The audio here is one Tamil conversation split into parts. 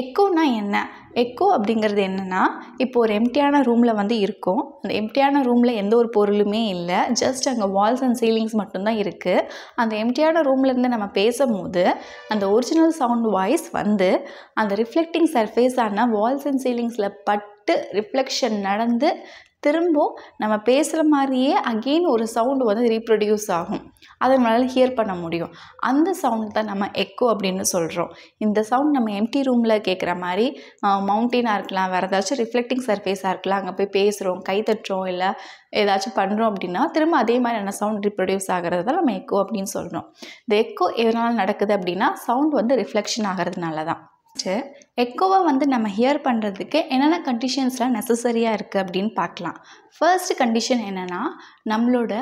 எக்கோனா என்ன எக்கோ அப்படிங்கிறது என்னென்னா இப்போ ஒரு எம்டியான ரூமில் வந்து இருக்கும் அந்த எம்டியான ரூமில் எந்த ஒரு பொருளுமே இல்லை ஜஸ்ட் அங்கே வால்ஸ் அண்ட் சீலிங்ஸ் மட்டும்தான் இருக்குது அந்த எம்டியான ரூம்லேருந்து நம்ம பேசும்போது அந்த ஒரிஜினல் சவுண்ட் வாய்ஸ் வந்து அந்த ரிஃப்ளெக்டிங் சர்ஃபேஸான வால்ஸ் அண்ட் சீலிங்ஸில் பட்டு ரிஃப்ளெக்ஷன் நடந்து திரும்பவும் நம்ம பேசுகிற மாதிரியே அகெயின் ஒரு சவுண்டு வந்து ரீப்ரொடியூஸ் ஆகும் அதை நம்மளால் ஹியர் பண்ண முடியும் அந்த சவுண்ட் தான் நம்ம எக்கோ அப்படின்னு சொல்கிறோம் இந்த சவுண்ட் நம்ம எம்டி ரூமில் கேட்குற மாதிரி மவுண்டெயினாக இருக்கலாம் வேறு ஏதாச்சும் ரிஃப்ளெக்டிங் சர்ஃபேஸாக இருக்கலாம் அங்கே போய் பேசுகிறோம் கை தட்டுறோம் இல்லை ஏதாச்சும் பண்ணுறோம் அப்படின்னா திரும்ப அதே மாதிரியான சவுண்ட் ரீப்ரொடியூஸ் ஆகிறது தான் நம்ம எக்கோ அப்படின்னு சொல்கிறோம் இந்த எக்கோ எதனால் நடக்குது அப்படின்னா சவுண்ட் வந்து ரிஃப்ளெக்ஷன் ஆகிறதுனால தான் ஃபஸ்ட்டு எக்கோவை வந்து நம்ம ஹியர் பண்ணுறதுக்கு என்னென்ன கண்டிஷன்ஸ்லாம் நெசசரியாக இருக்குது அப்படின்னு பார்க்கலாம் ஃபர்ஸ்ட் கண்டிஷன் என்னென்னா நம்மளோட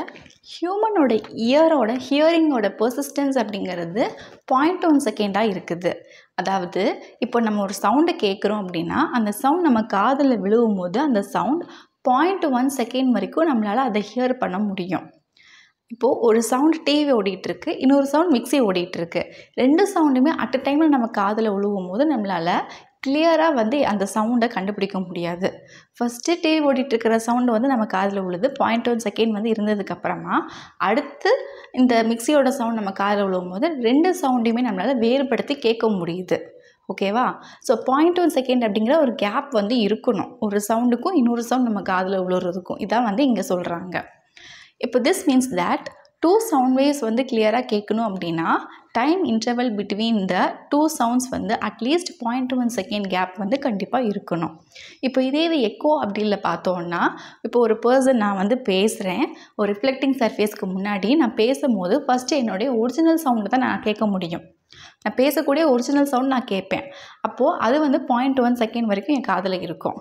ஹியூமனோட இயரோட ஹியரிங்கோட பர்சிஸ்டன்ஸ் அப்படிங்கிறது பாயிண்ட் ஒன் செகண்டாக இருக்குது அதாவது இப்போ நம்ம ஒரு சவுண்டை கேட்குறோம் அப்படின்னா அந்த சவுண்ட் நம்ம காதில் விழுவும் போது அந்த சவுண்ட் பாயிண்ட் ஒன் செகண்ட் வரைக்கும் நம்மளால் அதை ஹியர் பண்ண முடியும் இப்போது ஒரு சவுண்ட் டிவி இருக்கு இன்னொரு சவுண்ட் மிக்சி இருக்கு ரெண்டு சவுண்டுமே அட் அ டைமில் நம்ம காதில் உழுவும் போது நம்மளால் கிளியராக வந்து அந்த சவுண்டை கண்டுபிடிக்க முடியாது ஃபஸ்ட்டு டிவி ஓடிட்டுருக்கிற சவுண்டு வந்து நம்ம காதில் உழுது பாயிண்ட் ஒன் செகண்ட் வந்து இருந்ததுக்கப்புறமா அடுத்து இந்த மிக்சியோட சவுண்ட் நம்ம காதில் உழுவும் போது ரெண்டு சவுண்டையுமே நம்மளால் வேறுபடுத்தி கேட்க முடியுது ஓகேவா ஸோ பாயிண்ட் ஒன் செகண்ட் அப்படிங்கிற ஒரு கேப் வந்து இருக்கணும் ஒரு சவுண்டுக்கும் இன்னொரு சவுண்ட் நம்ம காதில் உழுறதுக்கும் இதான் வந்து இங்கே சொல்கிறாங்க இப்போ this means that two sound waves வந்து கிளியராக கேட்கணும் அப்படின்னா time interval between the two sounds வந்து at least point one second gap வந்து கண்டிப்பாக இருக்கணும் இப்போ இதே இது எக்கோ அப்படின்னு பார்த்தோன்னா இப்போ ஒரு பர்சன் நான் வந்து பேசுகிறேன் ஒரு ரிஃப்ளெக்டிங் சர்ஃபேஸ்க்கு முன்னாடி நான் பேசும்போது ஃபஸ்ட்டு என்னுடைய ஒரிஜினல் சவுண்டு தான் நான் கேட்க முடியும் நான் பேசக்கூடிய ஒரிஜினல் சவுண்ட் நான் கேட்பேன் அப்போது அது வந்து பாயிண்ட் ஒன் செகண்ட் வரைக்கும் என் காதில் இருக்கும்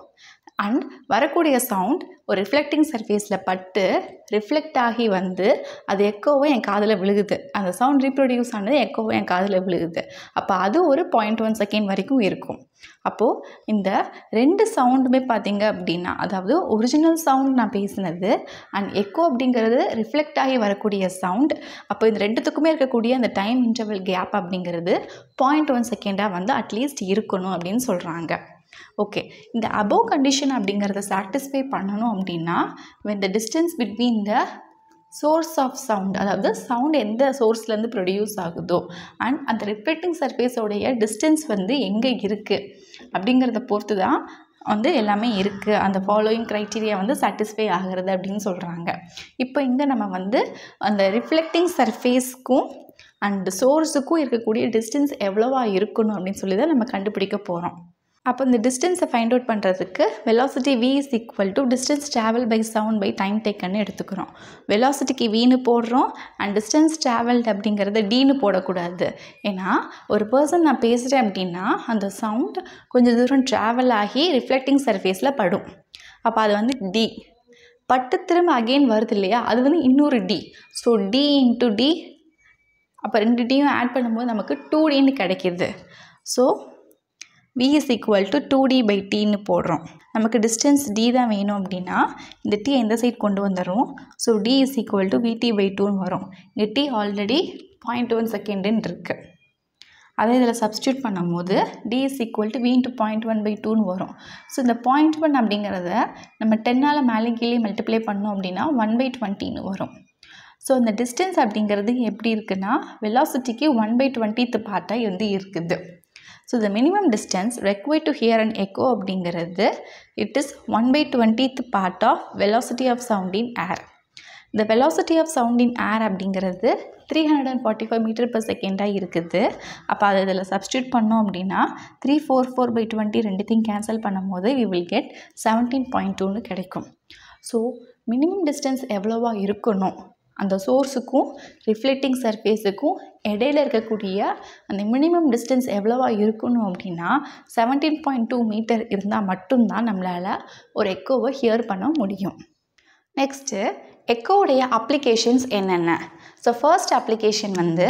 அண்ட் வரக்கூடிய சவுண்ட் ஒரு ரிஃப்ளெக்டிங் சர்ஃபேஸில் பட்டு ரிஃப்ளெக்ட் ஆகி வந்து அது எக்கோவும் என் காதில் விழுகுது அந்த சவுண்ட் ரீப்ரொடியூஸ் ஆனது எக்கோவும் என் காதில் விழுகுது அப்போ அது ஒரு பாயிண்ட் ஒன் செகண்ட் வரைக்கும் இருக்கும் அப்போது இந்த ரெண்டு சவுண்டுமே பார்த்திங்க அப்படின்னா அதாவது ஒரிஜினல் சவுண்ட் நான் பேசினது அண்ட் எக்கோ அப்படிங்கிறது ரிஃப்ளெக்ட் ஆகி வரக்கூடிய சவுண்ட் அப்போ இந்த ரெண்டுத்துக்குமே இருக்கக்கூடிய அந்த டைம் இன்டர்வல் கேப் அப்படிங்கிறது பாயிண்ட் ஒன் செகண்டாக வந்து அட்லீஸ்ட் இருக்கணும் அப்படின்னு சொல்கிறாங்க ஓகே இந்த அபோவ் கண்டிஷன் அப்படிங்கிறத சாட்டிஸ்ஃபை பண்ணணும் அப்படின்னா when the distance between the source of sound அதாவது சவுண்ட் எந்த சோர்ஸ்லேருந்து ப்ரொடியூஸ் ஆகுதோ அண்ட் அந்த ரிஃப்ளெக்டிங் சர்ஃபேஸோடைய டிஸ்டன்ஸ் வந்து எங்கே இருக்குது அப்படிங்கிறத பொறுத்து தான் வந்து எல்லாமே இருக்குது அந்த ஃபாலோயிங் க்ரைட்டீரியா வந்து சாட்டிஸ்ஃபை ஆகிறது அப்படின்னு சொல்கிறாங்க இப்போ இங்கே நம்ம வந்து அந்த ரிஃப்ளெக்டிங் சர்ஃபேஸ்க்கும் அண்ட் சோர்ஸுக்கும் இருக்கக்கூடிய டிஸ்டன்ஸ் எவ்வளோவா இருக்கணும் அப்படின்னு சொல்லி தான் நம்ம கண்டுபிடிக்க போகிறோம் அப்போ இந்த டிஸ்டன்ஸை ஃபைண்ட் அவுட் பண்ணுறதுக்கு velocity v is equal to distance travel by sound by time டேக்கன்னு எடுத்துக்கிறோம் வெலாசிட்டிக்கு வீன்னு போடுறோம் அண்ட் டிஸ்டன்ஸ் ட்ராவல்டு அப்படிங்கிறத டீனு போடக்கூடாது ஏன்னா ஒரு பர்சன் நான் பேசுகிறேன் அப்படின்னா அந்த சவுண்ட் கொஞ்சம் தூரம் ட்ராவல் ஆகி ரிஃப்ளெக்டிங் சர்ஃபேஸில் படும் அப்போ அது வந்து டி பட்டு திரும்ப அகெயின் வருது இல்லையா அது வந்து இன்னொரு t so t into t அப்போ ரெண்டு டியும் ஆட் பண்ணும்போது நமக்கு டூ டின்னு கிடைக்கிது so v is equal to two t by டின்னு போடுறோம் நமக்கு டிஸ்டன்ஸ் டி தான் வேணும் அப்படின்னா இந்த t எந்த சைட் கொண்டு வந்தரும் so d is equal to vt by டூன்னு வரும் இந்த டி ஆல்ரெடி 0.1 ஒன் செகண்டுன்னு இருக்குது அதே இதில் சப்ஸ்டியூட் பண்ணும் போது d is equal to v into point one by டூன்னு வரும் ஸோ இந்த பாயிண்ட் ஒன் அப்படிங்கிறத நம்ம டென்னால் மேலே கீழே மல்டிப்ளை பண்ணோம் அப்படின்னா ஒன் பை டுவெண்ட்டின்னு வரும் ஸோ இந்த டிஸ்டன்ஸ் அப்படிங்கிறது எப்படி இருக்குனா வெலாசிட்டிக்கு ஒன் பை 20 பார்ட்டாக வந்து இருக்குது so the minimum distance required to hear and echo அப்படிங்கிறது it is one by twentieth part of velocity of sound in air இந்த velocity of sound in air அப்படிங்கிறது three hundred and forty five metre per செகண்டாக இருக்குது அப்போ அதை இதில் சப்ஸ்டியூட் பண்ணோம் அப்படின்னா three four four by twenty ரெண்டுத்தையும் கேன்சல் பண்ணும் போது we will get seventeen point டூன்னு கிடைக்கும் ஸோ மினிமம் டிஸ்டன்ஸ் எவ்வளோவா இருக்கணும் அந்த சோர்ஸுக்கும் ரிஃப்ளெக்டிங் சர்ஃபேஸுக்கும் இடையில இருக்கக்கூடிய அந்த மினிமம் டிஸ்டன்ஸ் எவ்வளோவா இருக்கணும் அப்படின்னா செவன்டீன் பாயிண்ட் டூ மீட்டர் இருந்தால் மட்டும்தான் நம்மளால் ஒரு எக்கோவை ஹியர் பண்ண முடியும் நெக்ஸ்ட்டு எக்கோவுடைய அப்ளிகேஷன்ஸ் என்னென்ன ஸோ ஃபர்ஸ்ட் அப்ளிகேஷன் வந்து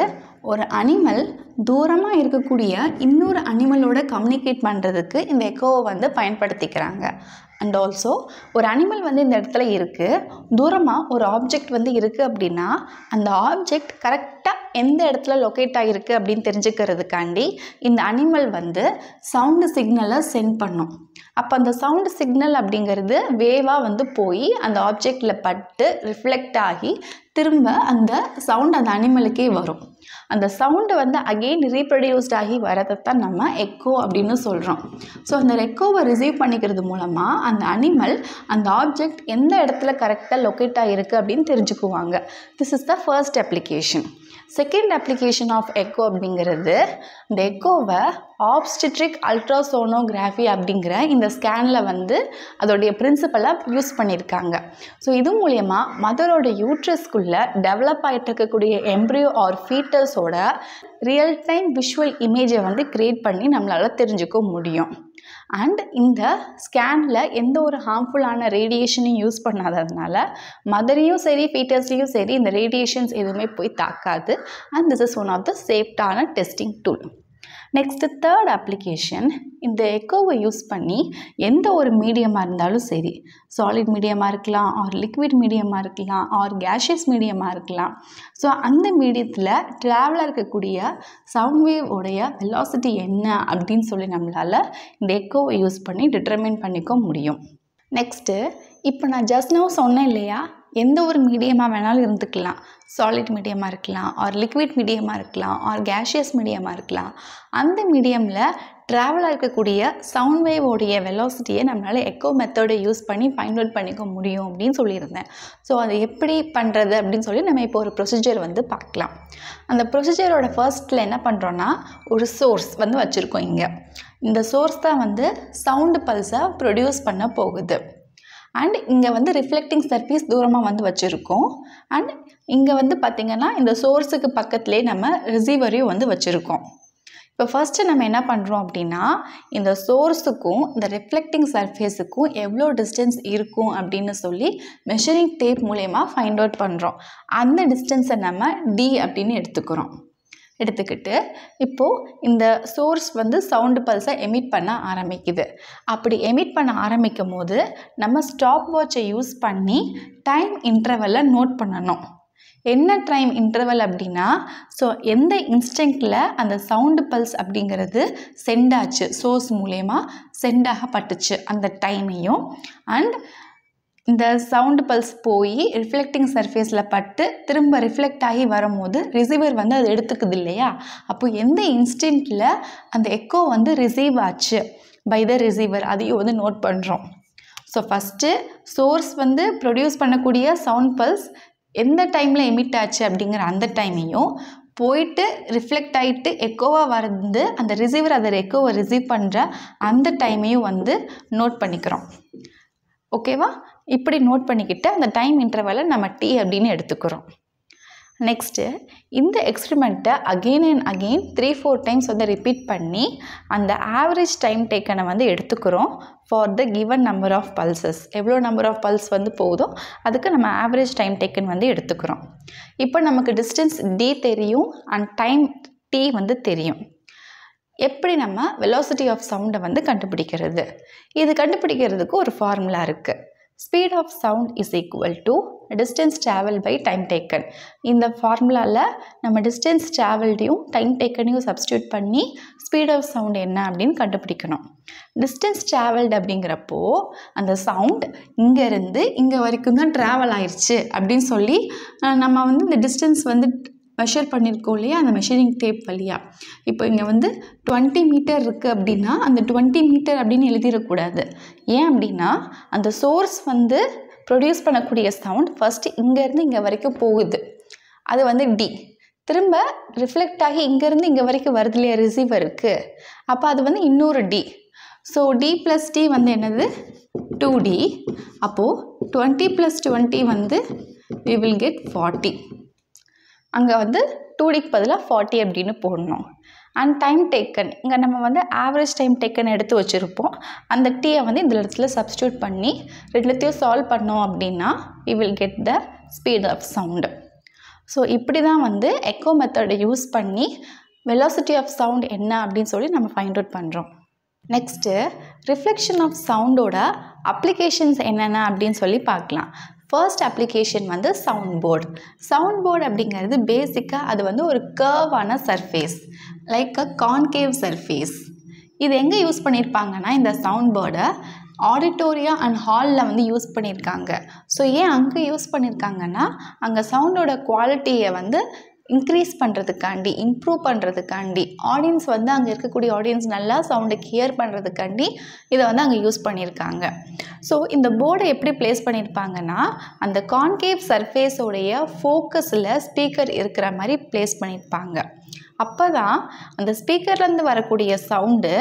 ஒரு அனிமல் தூரமாக இருக்கக்கூடிய இன்னொரு அனிமலோட கம்யூனிகேட் பண்ணுறதுக்கு இந்த எக்கோவை வந்து பயன்படுத்திக்கிறாங்க அண்ட் ஆல்சோ ஒரு அனிமல் வந்து இந்த இடத்துல இருக்குது தூரமாக ஒரு ஆப்ஜெக்ட் வந்து இருக்குது அப்படின்னா அந்த ஆப்ஜெக்ட் கரெக்டாக எந்த இடத்துல லொக்கேட் ஆகிருக்கு அப்படின்னு தெரிஞ்சுக்கிறதுக்காண்டி இந்த அனிமல் வந்து சவுண்டு சிக்னலை சென்ட் பண்ணும் அப்போ அந்த சவுண்டு சிக்னல் அப்படிங்கிறது வேவாக வந்து போய் அந்த ஆப்ஜெக்டில் பட்டு ரிஃப்ளெக்ட் ஆகி திரும்ப அந்த சவுண்ட் அந்த அனிமலுக்கே வரும் அந்த சவுண்டு வந்து அகெயின் ரீப்ரொடியூஸ்ட் ஆகி வரதை தான் நம்ம எக்கோ அப்படின்னு சொல்கிறோம் ஸோ அந்த எக்கோவை ரிசீவ் பண்ணிக்கிறது மூலமாக அந்த அனிமல் அந்த ஆப்ஜெக்ட் எந்த இடத்துல கரெக்டாக லொக்கேட் ஆகிருக்கு அப்படின்னு தெரிஞ்சுக்குவாங்க this is the first application second application of echo அப்படிங்கிறது இந்த எக்கோவை ஆப்ஸ்டிட்ரிக் அல்ட்ராசோனோகிராஃபி அப்படிங்கிற இந்த ஸ்கேனில் வந்து அதோடைய பிரின்சிபலை யூஸ் பண்ணியிருக்காங்க ஸோ இது மூலயமா மதரோட யூட்ரஸ்குள்ளே டெவலப் ஆகிட்டு இருக்கக்கூடிய எம்ப்ரியோ ஆர் ஃபீட்டர்ஸோட ரியல் டைம் விஷுவல் இமேஜை வந்து க்ரியேட் பண்ணி நம்மளால் தெரிஞ்சுக்க முடியும் அண்ட் இந்த ஸ்கேனில் எந்த ஒரு ஹார்ம்ஃபுல்லான ரேடியேஷனையும் யூஸ் பண்ணாததுனால மதரையும் சரி ஃபீட்டர்ஸ்லேயும் சரி இந்த ரேடியேஷன்ஸ் எதுவுமே போய் தாக்காது and this is one of the சேஃப்டான testing tool next third application இந்த எக்கோவை யூஸ் பண்ணி எந்த ஒரு மீடியமாக இருந்தாலும் சரி சாலிட் மீடியமாக இருக்கலாம் ஆர் லிக்விட் மீடியமாக இருக்கலாம் ஆர் கேஷியஸ் மீடியமாக இருக்கலாம் ஸோ அந்த மீடியத்தில் ட்ராவலாக இருக்கக்கூடிய சவுண்ட் வேவ் உடைய வெலாசிட்டி என்ன அப்படின்னு சொல்லி நம்மளால் இந்த எக்கோவை யூஸ் பண்ணி டிட்டர்மின் பண்ணிக்க முடியும் நெக்ஸ்ட்டு இப்போ நான் ஜஸ்ட் நோ சொன்னேன் இல்லையா எந்த ஒரு மீடியமாக வேணாலும் இருந்துக்கலாம் சாலிட் மீடியமாக இருக்கலாம் ஆர் லிக்விட் மீடியமாக இருக்கலாம் ஆர் கேஷியஸ் மீடியமாக இருக்கலாம் அந்த மீடியமில் ட்ராவலாக இருக்கக்கூடிய சவுண்ட் வேவோடைய வெலாசிட்டியை நம்மளால் எக்கோ மெத்தடை யூஸ் பண்ணி ஃபைண்ட் அவுட் பண்ணிக்க முடியும் அப்படின்னு சொல்லியிருந்தேன் ஸோ அதை எப்படி பண்ணுறது அப்படின்னு சொல்லி நம்ம இப்போ ஒரு ப்ரொசீஜர் வந்து பார்க்கலாம் அந்த ப்ரொசீஜரோட ஃபர்ஸ்ட்டில் என்ன பண்ணுறோன்னா ஒரு சோர்ஸ் வந்து வச்சுருக்கோம் இங்கே இந்த சோர்ஸ் தான் வந்து சவுண்டு பல்ஸாக ப்ரொடியூஸ் பண்ண போகுது அண்ட் இங்கே வந்து ரிஃப்ளெக்டிங் சர்ஃபீஸ் தூரமாக வந்து வச்சுருக்கோம் அண்ட் இங்கே வந்து பார்த்திங்கன்னா இந்த சோர்ஸுக்கு பக்கத்துலேயே நம்ம ரிசீவரையும் வந்து வச்சுருக்கோம் இப்போ ஃபஸ்ட்டு நம்ம என்ன பண்ணுறோம் அப்படின்னா இந்த சோர்ஸுக்கும் இந்த ரிஃப்ளெக்டிங் சர்ஃபேஸுக்கும் எவ்வளோ டிஸ்டன்ஸ் இருக்கும் அப்படின்னு சொல்லி மெஷரிங் டேப் மூலயமா ஃபைண்ட் அவுட் பண்ணுறோம் அந்த டிஸ்டன்ஸை நம்ம டி அப்படின்னு எடுத்துக்கிறோம் எடுத்துக்கிட்டு இப்போது இந்த சோர்ஸ் வந்து சவுண்டு பல்ஸை எமிட் பண்ண ஆரம்பிக்குது அப்படி எமிட் பண்ண ஆரம்பிக்கும் போது நம்ம ஸ்டாப் வாட்சை யூஸ் பண்ணி டைம் இன்டர்வலை நோட் பண்ணணும் என்ன டைம் இன்டர்வல் அப்படின்னா ஸோ எந்த இன்ஸ்டன்ட்டில் அந்த சவுண்டு பல்ஸ் அப்படிங்கிறது சென்டாச்சு சோர்ஸ் மூலயமா சென்டாகப்பட்டுச்சு அந்த டைமையும் அண்ட் இந்த சவுண்டு பல்ஸ் போய் ரிஃப்ளெக்டிங் சர்ஃபேஸில் பட்டு திரும்ப ரிஃப்ளெக்ட் ஆகி வரும்போது ரிசீவர் வந்து அது எடுத்துக்குது இல்லையா அப்போது எந்த இன்ஸ்டன்ட்டில் அந்த எக்கோ வந்து ரிசீவ் ஆச்சு பை த ரிசீவர் அதையும் வந்து நோட் பண்ணுறோம் ஸோ ஃபஸ்ட்டு சோர்ஸ் வந்து ப்ரொடியூஸ் பண்ணக்கூடிய சவுண்ட் பல்ஸ் எந்த டைமில் எமிட் ஆச்சு அப்படிங்கிற அந்த டைமையும் போயிட்டு ரிஃப்ளெக்ட் ஆகிட்டு எக்கோவாக வந்து அந்த ரிசீவர் அதை எக்கோவை ரிசீவ் பண்ணுற அந்த டைமையும் வந்து நோட் பண்ணிக்கிறோம் ஓகேவா இப்படி நோட் பண்ணிக்கிட்டு அந்த டைம் இன்டர்வலை நம்ம டி அப்படின்னு எடுத்துக்கிறோம் நெக்ஸ்ட்டு இந்த எக்ஸ்பிரிமெண்ட்டை again and again three four times வந்து ரிப்பீட் பண்ணி அந்த ஆவரேஜ் டைம் டேக்கனை வந்து எடுத்துக்கிறோம் for the given number of pulses எவ்வளோ நம்பர் ஆஃப் பல்ஸ் வந்து போகுதோ அதுக்கு நம்ம ஆவரேஜ் டைம் டேக்கன் வந்து எடுத்துக்கிறோம் இப்போ நமக்கு டிஸ்டன்ஸ் டி தெரியும் அண்ட் டைம் டி வந்து தெரியும் எப்படி நம்ம வெலாசிட்டி ஆஃப் சவுண்டை வந்து கண்டுபிடிக்கிறது இது கண்டுபிடிக்கிறதுக்கு ஒரு ஃபார்முலா இருக்குது speed of sound is equal to distance travel by time taken இந்த ஃபார்முலாவில் நம்ம டிஸ்டன்ஸ் ட்ராவல்டையும் டைம் டேக்கனையும் சப்ஸ்டியூட் பண்ணி ஸ்பீட் ஆஃப் சவுண்ட் என்ன அப்படின்னு கண்டுபிடிக்கணும் டிஸ்டன்ஸ் ட்ராவல்டு அப்படிங்கிறப்போ அந்த சவுண்ட் இங்கேருந்து இங்கே இங்க தான் ட்ராவல் ஆயிடுச்சு அப்படின்னு சொல்லி நம்ம வந்து இந்த டிஸ்டன்ஸ் வந்து மெஷர் பண்ணியிருக்கோம் இல்லையா அந்த மெஷரிங் டேப் வழியாக இப்போ இங்கே வந்து டுவெண்ட்டி மீட்டர் இருக்குது அப்படின்னா அந்த டுவெண்ட்டி மீட்டர் அப்படின்னு எழுதிடக்கூடாது ஏன் அப்படின்னா அந்த சோர்ஸ் வந்து ப்ரொடியூஸ் பண்ணக்கூடிய சவுண்ட் ஃபஸ்ட்டு இங்கேருந்து இங்கே வரைக்கும் போகுது அது வந்து டி திரும்ப ரிஃப்ளெக்ட் ஆகி இங்கேருந்து இங்கே வரைக்கும் வருது இல்லையா இருக்குது அப்போ அது வந்து இன்னொரு t so t plus t வந்து என்னது டூ டி அப்போது டுவெண்ட்டி ப்ளஸ் டுவெண்ட்டி வந்து வி வில் கெட் ஃபார்ட்டி அங்கே வந்து டூடிக்கு பதிலாக ஃபார்ட்டி அப்படின்னு போடணும் அண்ட் டைம் டேக்கன் இங்கே நம்ம வந்து ஆவரேஜ் டைம் டேக்கன் எடுத்து வச்சுருப்போம் அந்த டீயை வந்து இந்த இடத்துல சப்ஸ்டியூட் பண்ணி ரெண்டுத்தையும் சால்வ் பண்ணோம் அப்படின்னா we will get the speed of sound so இப்படி தான் வந்து எக்கோ மெத்தடை யூஸ் பண்ணி வெலாசிட்டி ஆஃப் சவுண்ட் என்ன அப்படின்னு சொல்லி நம்ம ஃபைண்ட் அவுட் பண்ணுறோம் நெக்ஸ்ட்டு ரிஃப்ளெக்ஷன் ஆஃப் சவுண்டோட அப்ளிகேஷன்ஸ் என்னென்ன அப்படின்னு சொல்லி பார்க்கலாம் ஃபர்ஸ்ட் அப்ளிகேஷன் வந்து சவுண்ட் போர்டு சவுண்ட் போர்டு அப்படிங்கிறது பேசிக்காக அது வந்து ஒரு கர்வான surface like a concave surface இது எங்கே யூஸ் பண்ணியிருப்பாங்கன்னா இந்த சவுண்ட் போர்டை ஆடிட்டோரியா அண்ட் ஹாலில் வந்து யூஸ் பண்ணியிருக்காங்க ஸோ ஏன் அங்கே யூஸ் பண்ணியிருக்காங்கன்னா அங்கே சவுண்டோட குவாலிட்டியை வந்து இன்க்ரீஸ் பண்ணுறதுக்காண்டி இம்ப்ரூவ் பண்ணுறதுக்காண்டி ஆடியன்ஸ் வந்து அங்கே இருக்கக்கூடிய ஆடியன்ஸ் நல்லா சவுண்டை கியர் பண்ணுறதுக்காண்டி இதை வந்து அங்கே யூஸ் பண்ணியிருக்காங்க ஸோ இந்த போர்டை எப்படி ப்ளேஸ் பண்ணியிருப்பாங்கன்னா அந்த கான்கேவ் சர்ஃபேஸோடைய ஃபோக்கஸில் ஸ்பீக்கர் இருக்கிற மாதிரி ப்ளேஸ் பண்ணியிருப்பாங்க அப்போ தான் அந்த ஸ்பீக்கர்லேருந்து வரக்கூடிய சவுண்டு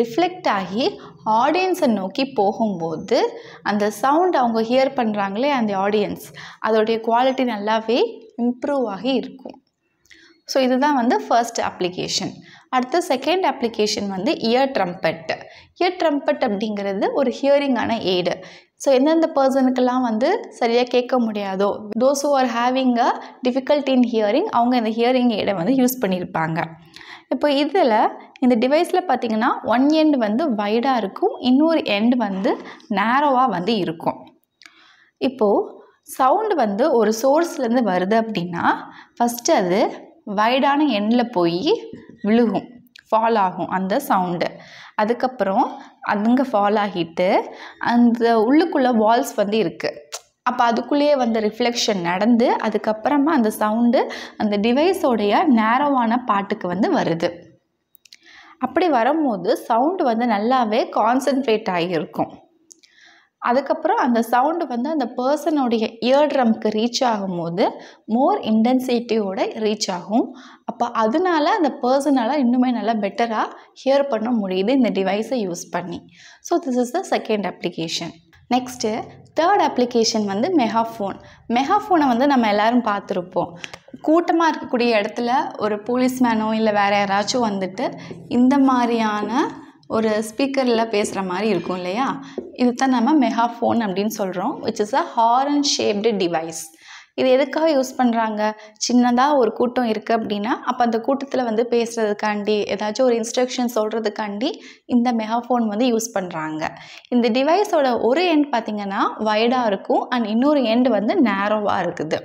ரிஃப்ளெக்ட் ஆகி ஆடியன்ஸை நோக்கி போகும்போது அந்த சவுண்ட் அவங்க ஹியர் பண்ணுறாங்களே அந்த ஆடியன்ஸ் அதோடைய குவாலிட்டி நல்லாவே இம்ப்ரூவ் ஆகி இருக்கும் ஸோ இதுதான் வந்து ஃபர்ஸ்ட் அப்ளிகேஷன் அடுத்த செகண்ட் அப்ளிகேஷன் வந்து இயர் ட்ரம்பெட் இயர் ட்ரம்பெட் அப்படிங்கிறது ஒரு ஹியரிங்கான எய்டு ஸோ எந்தெந்த பர்சனுக்கெல்லாம் வந்து சரியாக கேட்க முடியாதோ those who are having a difficult in hearing அவங்க இந்த ஹியரிங் எய்டை வந்து யூஸ் பண்ணியிருப்பாங்க இப்போ இதில் இந்த டிவைஸில் பார்த்திங்கன்னா ஒன் எண்டு வந்து வைடாக இருக்கும் இன்னொரு எண்டு வந்து நேரோவாக வந்து இருக்கும் இப்போது சவுண்டு வந்து ஒரு சோர்ஸ்லேருந்து வருது அப்படின்னா ஃபஸ்ட்டு அது வைடான எண்ணில் போய் விழுகும் ஃபால் ஆகும் அந்த சவுண்டு அதுக்கப்புறம் அதுங்க ஃபால் ஆகிட்டு அந்த உள்ளுக்குள்ளே வால்ஸ் வந்து இருக்குது அப்போ அதுக்குள்ளேயே வந்து ரிஃப்ளெக்ஷன் நடந்து அதுக்கப்புறமா அந்த சவுண்டு அந்த டிவைஸோடைய நேரவான பாட்டுக்கு வந்து வருது அப்படி வரும்போது சவுண்டு வந்து நல்லாவே கான்சென்ட்ரேட் ஆகியிருக்கும் அதுக்கப்புறம் அந்த சவுண்டு வந்து அந்த பர்சனுடைய இயர் ட்ரம்க்கு ரீச் ஆகும்போது மோர் இன்டென்சிட்டியோட ரீச் ஆகும் அப்போ அதனால அந்த பர்சனால் இன்னுமே நல்லா பெட்டராக ஹியர் பண்ண முடியுது இந்த டிவைஸை யூஸ் பண்ணி so this is the second application next third application வந்து மெகாஃபோன் மெகாஃபோனை வந்து நம்ம எல்லோரும் பார்த்துருப்போம் கூட்டமாக இருக்கக்கூடிய இடத்துல ஒரு போலீஸ்மேனோ இல்லை வேறு யாராச்சும் வந்துட்டு இந்த மாதிரியான ஒரு ஸ்பீக்கரில் பேசுகிற மாதிரி இருக்கும் இல்லையா இது தான் நம்ம மெகாஃபோன் அப்படின்னு சொல்கிறோம் which is a horn shaped device இது எதுக்காக யூஸ் பண்ணுறாங்க சின்னதாக ஒரு கூட்டம் இருக்குது அப்படின்னா அப்போ அந்த கூட்டத்தில் வந்து பேசுகிறதுக்காண்டி ஏதாச்சும் ஒரு இன்ஸ்ட்ரக்ஷன் சொல்கிறதுக்காண்டி இந்த மெகாஃபோன் வந்து யூஸ் பண்ணுறாங்க இந்த டிவைஸோட ஒரு எண்ட் பார்த்திங்கன்னா வைடாக இருக்கும் அண்ட் இன்னொரு எண்டு வந்து நேரோவாக இருக்குது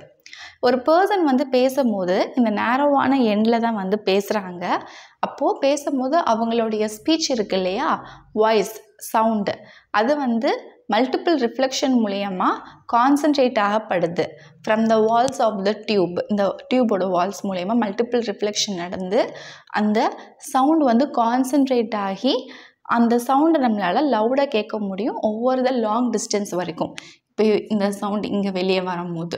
ஒரு பர்சன் வந்து பேசும்போது இந்த நேரோவான எண்டில் தான் வந்து பேசுகிறாங்க அப்போது பேசும்போது அவங்களுடைய ஸ்பீச் இருக்கு இல்லையா வாய்ஸ் சவுண்டு அது வந்து மல்டிபிள் ரிஃப்ளெக்ஷன் மூலயமா கான்சன்ட்ரேட் ஆகப்படுது from the walls of the tube இந்த டியூபோட வால்ஸ் மூலயமா மல்டிபிள் ரிஃப்ளெக்ஷன் நடந்து அந்த சவுண்ட் வந்து கான்சன்ட்ரேட் ஆகி அந்த சவுண்டை நம்மளால் லவுடாக கேட்க முடியும் ஒவ்வொரு த லாங் டிஸ்டன்ஸ் வரைக்கும் இப்போ இந்த சவுண்ட் இங்கே வெளியே வரும்போது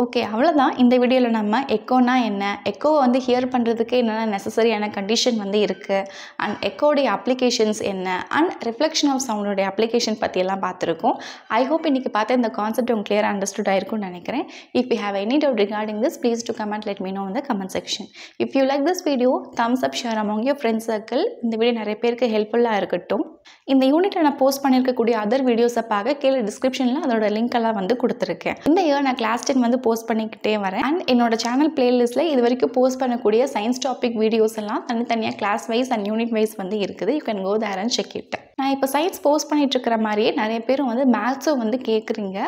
ஓகே அவ்வளோதான் இந்த வீடியோவில் நம்ம எக்கோனா என்ன எக்கோவை வந்து ஹியர் பண்ணுறதுக்கு என்னென்ன நெசசரியான கண்டிஷன் வந்து இருக்குது அண்ட் எக்கோடைய அப்ளிகேஷன்ஸ் என்ன அண்ட் ரிஃப்ளெக்ஷன் ஆஃப் சவுண்டோடைய அப்ளிகேஷன் பற்றியெல்லாம் பார்த்துருக்கோம் ஐ ஹோப் இன்றைக்கி பார்த்து இந்த கான்செப்ட் உங்களுக்கு கிளியர் அண்டர்ஸ்டுட் ஆயிருக்கும்னு நினைக்கிறேன் if you have any doubt regarding this please to comment let me know இந்த comment section if you like this video thumbs up share among your friends circle இந்த வீடியோ நிறைய பேருக்கு ஹெல்ப்ஃபுல்லாக இருக்கட்டும் இந்த யூனிட்டில் நான் போஸ்ட் பண்ணியிருக்கக்கூடிய அதர் வீடியோஸை பார்க்க கீழே டிஸ்கிரிப்ஷனில் அதோட லிங்க் எல்லாம் வந்து கொடுத்துருக்கேன் இந்த இயர் நான் கிளாஸ் டென் வந்து போஸ்ட் பண்ணிக்கிட்டே வரேன் அண்ட் என்னோட சேனல் பிளேலிஸ்ட்டில் இது வரைக்கும் போஸ்ட் பண்ணக்கூடிய சயின்ஸ் டாபிக் வீடியோஸ் எல்லாம் தனித்தனியாக class wise and unit wise வந்து இருக்குது you can go there and check it நான் இப்போ சயின்ஸ் போஸ்ட் பண்ணிட்டு இருக்கிற மாதிரியே நிறைய பேர் வந்து மேக்ஸும் வந்து கேட்குறீங்க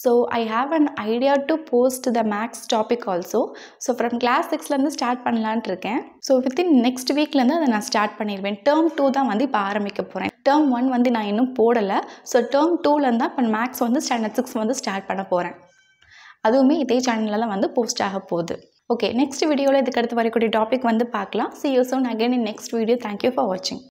so I have an idea to post the maths topic also so from class சிக்ஸ்லேருந்து ஸ்டார்ட் பண்ணலான்ட்டு இருக்கேன் ஸோ வித்தின் நெக்ஸ்ட் வீக்லேருந்து அதை நான் ஸ்டார்ட் பண்ணிடுவேன் டேர்ம் டூ தான் வந்து இப்போ ஆரம்பிக்க போகிறேன் டேர்ம் ஒன் வந்து நான் இன்னும் போடலை ஸோ டேர்ம் டூலேருந்து தான் இப்போ மேக்ஸ் வந்து ஸ்டாண்டர்ட் சிக்ஸ் வந்து ஸ்டார்ட் பண்ண போகிறேன் அதுவுமே இதே சேனல்லலாம் வந்து போஸ்ட் ஆக போகுது ஓகே நெக்ஸ்ட் வீடியோவில் இதுக்கடுத்து வரக்கூடிய டாபிக் வந்து பார்க்கலாம் see you soon again in next video thank you for வாட்சிங்